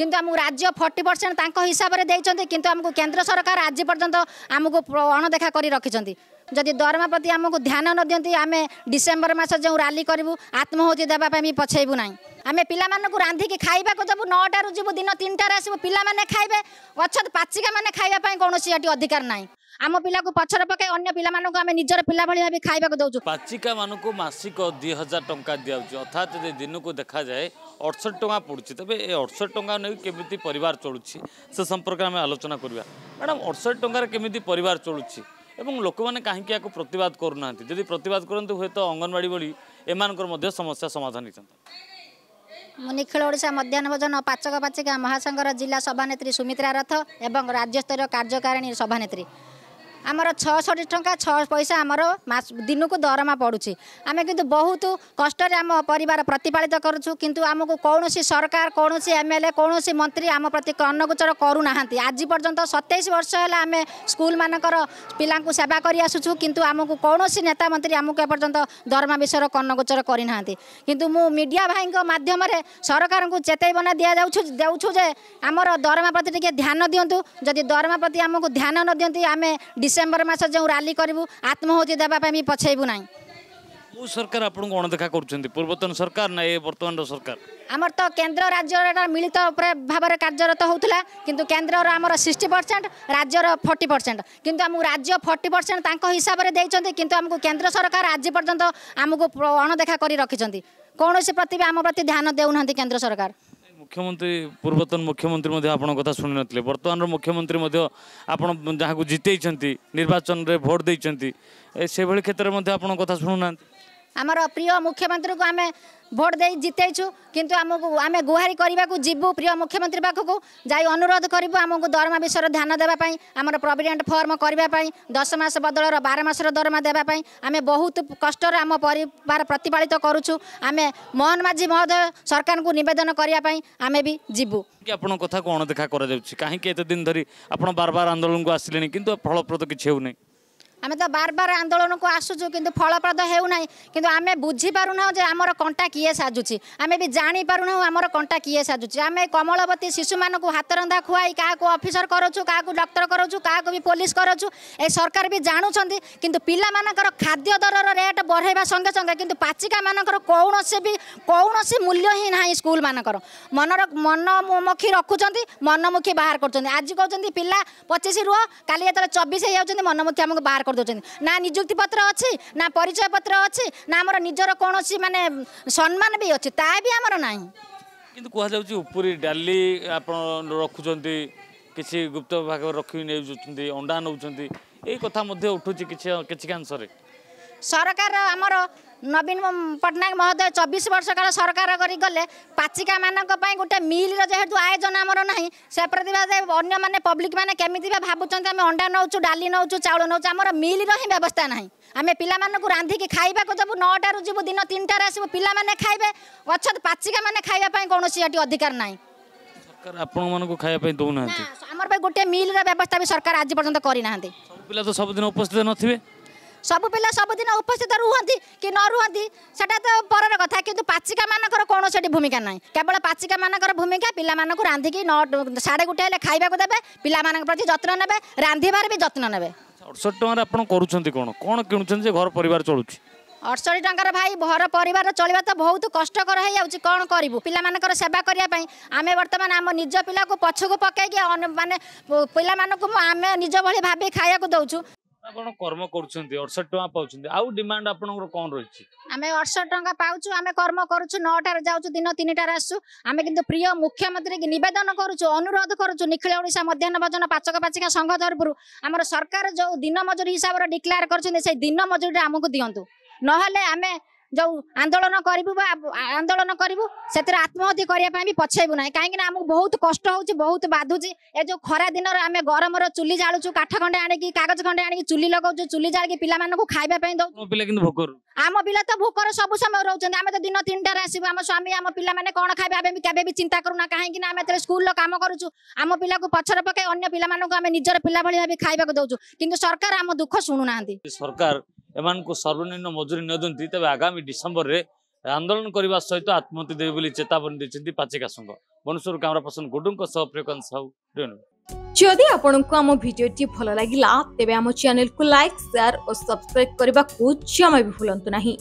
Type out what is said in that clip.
কিন্তু আমি রাজ্য ফর্টি পরসেন্ট তাঁক হিসাবে দিয়েছেন কিন্তু আমি কেন্দ্র সরকার আজ পর্যন্ত আমি অণদেখা করে রাখিছেন যদি দরমা প্রতি আমি ধ্যান ন দিকে আমি ডিসেম্বর মাস যে রালি করবু আত্মহতি দেওয়া আমি পছাইবু না আমি পিলামানকু রাঁধিকি খাইবাকু যাবু নটার যু দিন তিনটার আসবু পিলামানে খাইবে অছত পাচিকা মানে খাইবা পাই এটি অধিকার নাই আম পিলা পছরে পকাই অন্য পিলা মানুষ আমি নিজের পিলা ভাবে ভাবি খাইবাকু দউচু পাচিকা মানুষ মাসিক দুই হাজার টঙ্কা দিয়াউচু অর্থাৎ যদি দিনক দেখা যায় ଅଠଷଠି ଟଙ୍କା ପଡ଼ୁଛି ତେବେ ଏ ଅଠଷଠି ଟଙ୍କା ନେଇ କେମିତି ପରିବାର ଚଳୁଛି ସେ ସମ୍ପର୍କରେ ଆମେ ଆଲୋଚନା କରିବା ମ୍ୟାଡ଼ାମ୍ ଅଠଷଠି ଟଙ୍କାରେ କେମିତି ପରିବାର ଚଳୁଛି ଏବଂ ଲୋକମାନେ କାହିଁକି ଏହାକୁ ପ୍ରତିବାଦ କରୁନାହାନ୍ତି ଯଦି ପ୍ରତିବାଦ କରନ୍ତି ହୁଏତ ଅଙ୍ଗନବାଡ଼ି ଭଳି ଏମାନଙ୍କର ମଧ୍ୟ ସମସ୍ୟା ସମାଧାନ ହୋଇଛନ୍ତି ମୁଁ ନିଖିଳ ଓଡ଼ିଶା ମଧ୍ୟାହ୍ନ ଭୋଜନ ପାଚକ ପାଚିକା ମହାସଂଘର ଜିଲ୍ଲା ସଭାନେତ୍ରୀ ସୁମିତ୍ରା ରଥ ଏବଂ ରାଜ୍ୟସ୍ତରୀୟ କାର୍ଯ୍ୟକାରିଣୀ ସଭାନେତ୍ରୀ আমার ছষট্টি টঙ্কা ছ পয়সা আমার দিনকু দরমা পড়ুছে আমি কিন্তু বহুত কষ্টরে আম পরিবার প্রতিপালিত করুছু কিন্তু আমি কৌশি সরকার কৌশি এমএলএ কৌশি মন্ত্রী আম প্রতি কর্ণগোচর করু না আজ পর্যন্ত সতেইশ বর্ষ হল আমি স্কুল মানকর পিলা সেবা করে আসুছু কিন্তু আমি কৌশি নেতা মন্ত্রী আমি এপর্যন্ত দরমা বিষয় কর্ণগোচর করে না কিন্তু মু মিডিয়া ভাইঙ্ মাধ্যমে সরকার চেতাইবনা দিয়া যাচ্ছু দেছু যে আমার দরমা প্রতি টিকি ধ্যান দিও যদি দরমা প্রতি আমি ধ্যান ন দিও আমি ডিসেম্বর মাস যে রালি করবু আত্মহতি দেওয়া আমি পছাইবু না সরকার আপনার অণদেখা করছেন পূর্বতন সরকার না এ বর্তমান সরকার আমার তো কেন্দ্র রাজ্যর মিলিত ভাবে কার্যরত হচ্ছিল কিন্তু কেন্দ্রর আমার সিক্সটি পরসেন্ট রাজ্যর ফর্টি পরসেন্ট কিন্তু আমি রাজ্য ফর্টি পরসেন্ট তাঁর হিসাবে দিয়েছেন কিন্তু আমি কেন্দ্র সরকার আজ পর্যন্ত আমি অণদেখা করে রাখি কৌশি প্রতি আমার প্রতি ধ্যান দেউ না কেন্দ্র সরকার ମୁଖ୍ୟମନ୍ତ୍ରୀ ପୂର୍ବତନ ମୁଖ୍ୟମନ୍ତ୍ରୀ ମଧ୍ୟ ଆପଣଙ୍କ କଥା ଶୁଣିନଥିଲେ ବର୍ତ୍ତମାନର ମୁଖ୍ୟମନ୍ତ୍ରୀ ମଧ୍ୟ ଆପଣ ଯାହାକୁ ଜିତେଇଛନ୍ତି ନିର୍ବାଚନରେ ଭୋଟ୍ ଦେଇଛନ୍ତି ସେଭଳି କ୍ଷେତ୍ରରେ ମଧ୍ୟ ଆପଣଙ୍କ କଥା ଶୁଣୁନାହାନ୍ତି আমার প্রিয় মুখ্যমন্ত্রী আমি ভোট দিয়ে জিতাইছু কিন্তু আমি গুহারি করা যু প্রিয় মুখ্যমন্ত্রী পাখক যাই অনুরোধ করবু আমি দরমা বিষয়ে ধ্যান দেওয়া আমার প্রভিডেন্ট ফর্ম করা দশ মাস বদলর বার মাসের দরমা দেওয়া আমি বহুত কষ্টরে আম প্রতিপাড়িত করছু আমি মোহন মাঝি মহোদয় সরকার নিবেদন করা আমি বি যু আপনার কথা কণ করা যাচ্ছে কাহিঁকি এতদিন ধর আপনার বারবার আন্দোলনকে আসলে কিন্তু ফলপ্রদ কিছু হেউ ଆମେ ତ ବାର ବାର ଆନ୍ଦୋଳନକୁ ଆସୁଛୁ କିନ୍ତୁ ଫଳପ୍ରଦ ହେଉନାହିଁ କିନ୍ତୁ ଆମେ ବୁଝିପାରୁନାହୁଁ ଯେ ଆମର କଣ୍ଟା କିଏ ସାଜୁଛି ଆମେ ବି ଜାଣିପାରୁନାହୁଁ ଆମର କଣ୍ଟା କିଏ ସାଜୁଛି ଆମେ କମଳବତୀ ଶିଶୁମାନଙ୍କୁ ହାତରନ୍ଧା ଖୁଆଇ କାହାକୁ ଅଫିସର କରୁଛୁ କାହାକୁ ଡକ୍ଟର କରୁଛୁ କାହାକୁ ବି ପୋଲିସ କରୁଛୁ ଏ ସରକାର ବି ଜାଣୁଛନ୍ତି କିନ୍ତୁ ପିଲାମାନଙ୍କର ଖାଦ୍ୟ ଦରର ରେଟ୍ ବଢ଼େଇବା ସଙ୍ଗେ ସଙ୍ଗେ କିନ୍ତୁ ପାଚିକାମାନଙ୍କର କୌଣସି ବି କୌଣସି ମୂଲ୍ୟ ହିଁ ନାହିଁ ସ୍କୁଲମାନଙ୍କର ମନର ମନମୁଖୀ ରଖୁଛନ୍ତି ମନମୁଖୀ ବାହାର କରୁଛନ୍ତି ଆଜି କହୁଛନ୍ତି ପିଲା ପଚିଶ ରୁହ କାଲି ଯେତେବେଳେ ଚବିଶ ହେଇଯାଉଛନ୍ତି ମନମୁଖୀ ଆମକୁ ବାହାର କରିଦେଉଛନ୍ତି ନା ନିଯୁକ୍ତି ପତ୍ର ଅଛି ନା ପରିଚୟ ପତ୍ର ଅଛି ନା ଆମର ନିଜର କୌଣସି ମାନେ ସମ୍ମାନ ବି ଅଛି ତା ବି ଆମର ନାହିଁ କିନ୍ତୁ କୁହାଯାଉଛି ଉପରି ଡାଲି ଆପଣ ରଖୁଛନ୍ତି କିଛି ଗୁପ୍ତ ବିଭାଗ ରଖି ନେଉଛନ୍ତି ଅଣ୍ଡା ନେଉଛନ୍ତି ଏଇ କଥା ମଧ୍ୟ ଉଠୁଛି କିଛି କିଛିକାଂଶରେ ସରକାର ଆମର ନବୀନ ପଟ୍ଟନାୟକ ମହୋଦୟ ଚବିଶ ବର୍ଷ କାଳ ସରକାର କରି ଗଲେ ପାଚିକାମାନଙ୍କ ପାଇଁ ଗୋଟେ ମିଲ୍ର ଯେହେତୁ ଆୟୋଜନ ଆମର ନାହିଁ ସେ ପ୍ରତିବାଦ ଅନ୍ୟମାନେ ପବ୍ଲିକମାନେ କେମିତି ବା ଭାବୁଛନ୍ତି ଆମେ ଅଣ୍ଡା ନେଉଛୁ ଡାଲି ନେଉଛୁ ଚାଉଳ ନେଉଛୁ ଆମର ମିଲ୍ର ହିଁ ବ୍ୟବସ୍ଥା ନାହିଁ ଆମେ ପିଲାମାନଙ୍କୁ ରାନ୍ଧିକି ଖାଇବାକୁ ଦେବୁ ନଅଟାରୁ ଯିବୁ ଦିନ ତିନିଟାରେ ଆସିବୁ ପିଲାମାନେ ଖାଇବେ ଅଛତ ପାଚିକାମାନେ ଖାଇବା ପାଇଁ କୌଣସି ଏଠି ଅଧିକାର ନାହିଁ ସରକାର ଆପଣମାନଙ୍କୁ ଖାଇବା ପାଇଁ ଦେଉନାହାନ୍ତି ଆମର ପାଇଁ ଗୋଟେ ମିଲ୍ର ବ୍ୟବସ୍ଥା ବି ସରକାର ଆଜି ପର୍ଯ୍ୟନ୍ତ କରିନାହାନ୍ତି ସବୁ ପିଲା ତ ସବୁଦିନ ଉପସ୍ଥିତ ନଥିବେ ସବୁ ପିଲା ସବୁଦିନ ଉପସ୍ଥିତ ରୁହନ୍ତି କି ନ ରୁହନ୍ତି ସେଇଟା ତ ପରର କଥା କିନ୍ତୁ ପାଚିକାମାନଙ୍କର କୌଣସି ଭୂମିକା ନାହିଁ କେବଳ ପାଚିକାମାନଙ୍କର ଭୂମିକା ପିଲାମାନଙ୍କୁ ରାନ୍ଧିକି ନ ସାଢ଼େ ଗୋଟେ ହେଲେ ଖାଇବାକୁ ଦେବେ ପିଲାମାନଙ୍କ ପ୍ରତି ଯତ୍ନ ନେବେ ରାନ୍ଧିବାରେ ବି ଯତ୍ନ ନେବେ ଅଠଷଠି ଟଙ୍କାରେ ଆପଣ କରୁଛନ୍ତି କ'ଣ କ'ଣ କିଣୁଛନ୍ତି ଯେ ଘର ପରିବାର ଚଳୁଛି ଅଠଷଠି ଟଙ୍କାର ଭାଇ ଘର ପରିବାର ଚଳିବା ତ ବହୁତ କଷ୍ଟକର ହେଇଯାଉଛି କ'ଣ କରିବୁ ପିଲାମାନଙ୍କର ସେବା କରିବା ପାଇଁ ଆମେ ବର୍ତ୍ତମାନ ଆମ ନିଜ ପିଲାକୁ ପଛକୁ ପକାଇକି ମାନେ ପିଲାମାନଙ୍କୁ ଆମେ ନିଜ ଭଳି ଭାବି ଖାଇବାକୁ ଦେଉଛୁ ଆପଣ କର୍ମ କରୁଛନ୍ତି ଅଠଷଠି ଟଙ୍କା ପାଉଛନ୍ତି ଆଉ ଡିମାଣ୍ଡ ଆପଣଙ୍କର କଣ ରହିଛି ଆମେ ଅଠଷଠି ଟଙ୍କା ପାଉଛୁ ଆମେ କର୍ମ କରୁଛୁ ନଅଟାରେ ଯାଉଛୁ ଦିନ ତିନିଟାରେ ଆସୁଛୁ ଆମେ କିନ୍ତୁ ପ୍ରିୟ ମୁଖ୍ୟମନ୍ତ୍ରୀ ନିବେଦନ କରୁଛୁ ଅନୁରୋଧ କରୁଛୁ ନିଖିଳ ଓଡ଼ିଶା ମଧ୍ୟାହ୍ନ ଭୋଜନ ପାଚକ ପାଚିକା ସଂଘ ତରଫରୁ ଆମର ସରକାର ଯୋଉ ଦିନ ମଜୁରୀ ହିସାବରେ ଡିକ୍ଲେୟାର କରୁଛନ୍ତି ସେଇ ଦିନ ମଜୁରୀଟା ଆମକୁ ଦିଅନ୍ତୁ ନହେଲେ ଆମେ ଯେଉଁ ଆନ୍ଦୋଳନ କରିବୁ ବା ଆନ୍ଦୋଳନ କରିବୁ ସେଥିରେ ଆତ୍ମହତ୍ୟା କରିବା ପାଇଁ ବି ପଛେଇବୁ ନାହିଁ କାହିଁକିନା ଆମକୁ ବହୁତ କଷ୍ଟ ହେଉଛି ବହୁତ ବାଧୁଛି ଏ ଯେଉଁ ଖରା ଦିନରେ ଆମେ ଗରମର ଚୁଲି ଜାଳୁଛୁ କାଠ ଖଣ୍ଡେ ଆଣିକି କାଗଜ ଖଣ୍ଡେ ଆଣିକି ଚୁଲି ଲଗାଉଛୁ ଚୁଲି ଜାଳିକି ପିଲାମାନଙ୍କୁ ଖାଇବା ପାଇଁ ଦଉ ପିଲା କିନ୍ତୁ ଭୋକରୁ ଆମ ପିଲା ତ ଭୋକର ସବୁ ସମୟ ରହୁଛନ୍ତି ଆମେ ତ ଦିନ ତିନିଟାରେ ଆସିବୁ ଆମ ସ୍ୱାମୀ ଆମ ପିଲାମାନେ କ'ଣ ଖାଇବେ ଆମେ ବି କେବେ ବି ଚିନ୍ତା କରୁନା କାହିଁକିନା ଆମେ ଯେତେବେଳେ ସ୍କୁଲର କାମ କରୁଛୁ ଆମ ପିଲାକୁ ପଛରେ ପକାଇ ଅନ୍ୟ ପିଲାମାନଙ୍କୁ ଆମେ ନିଜର ପିଲା ଭଳି ଭାବି ଖାଇବାକୁ ଦଉଛୁ କିନ୍ତୁ ସରକାର ଆମ ଦୁଃଖ ଶୁଣୁନାହାନ୍ତି ସରକାର ଏମାନଙ୍କୁ ସର୍ବନିମ୍ନ ମଜୁରୀ ନ ଦିଅନ୍ତି ତେବେ ଆଗାମୀ ଆଗାମୀ ଡିସେମ୍ବରରେ ଆନ୍ଦୋଳନ କରିବା ସହିତ ଆତ୍ମହତ୍ୟା ଦେବେ ବୋଲି ଚେତାବନୀ ଦେଇଛନ୍ତି ପାଚିକା ସଂଘ ବନେଶ୍ୱର କ୍ୟାମେରା ପର୍ସନ ଗୁଡୁଙ୍କ ସହ ପ୍ରିୟକାନ୍ତ ସାହୁ ଯଦି ଆପଣଙ୍କୁ ଆମ ଭିଡ଼ିଓଟି ଭଲ ଲାଗିଲା ତେବେ ଆମ ଚ୍ୟାନେଲକୁ ଲାଇକ୍ ସେୟାର ଓ ସବସ୍କ୍ରାଇବ୍ କରିବାକୁ ଜମା ବି ଭୁଲନ୍ତୁ ନାହିଁ